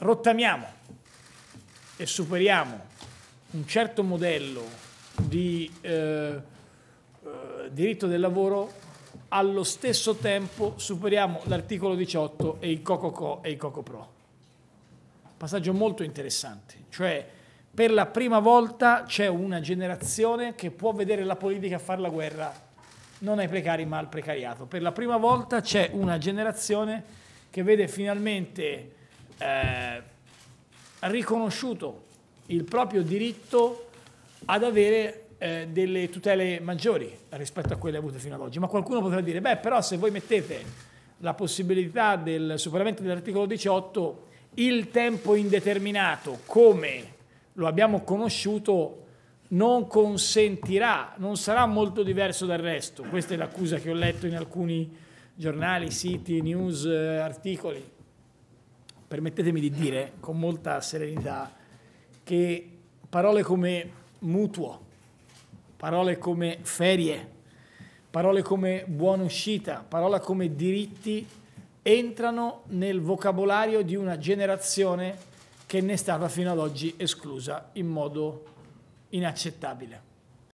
rottamiamo e superiamo un certo modello di eh, eh, diritto del lavoro, allo stesso tempo superiamo l'articolo 18 e il COCOCO e il COCOPRO. Passaggio molto interessante, cioè per la prima volta c'è una generazione che può vedere la politica fare la guerra non ai precari ma al precariato. Per la prima volta c'è una generazione che vede finalmente eh, riconosciuto il proprio diritto ad avere eh, delle tutele maggiori rispetto a quelle avute fino ad oggi. Ma qualcuno potrà dire, beh però se voi mettete la possibilità del superamento dell'articolo 18, il tempo indeterminato come lo abbiamo conosciuto non consentirà, non sarà molto diverso dal resto. Questa è l'accusa che ho letto in alcuni giornali, siti, news, eh, articoli permettetemi di dire con molta serenità che parole come mutuo, parole come ferie, parole come buona uscita, parole come diritti entrano nel vocabolario di una generazione che ne è stata fino ad oggi esclusa in modo inaccettabile.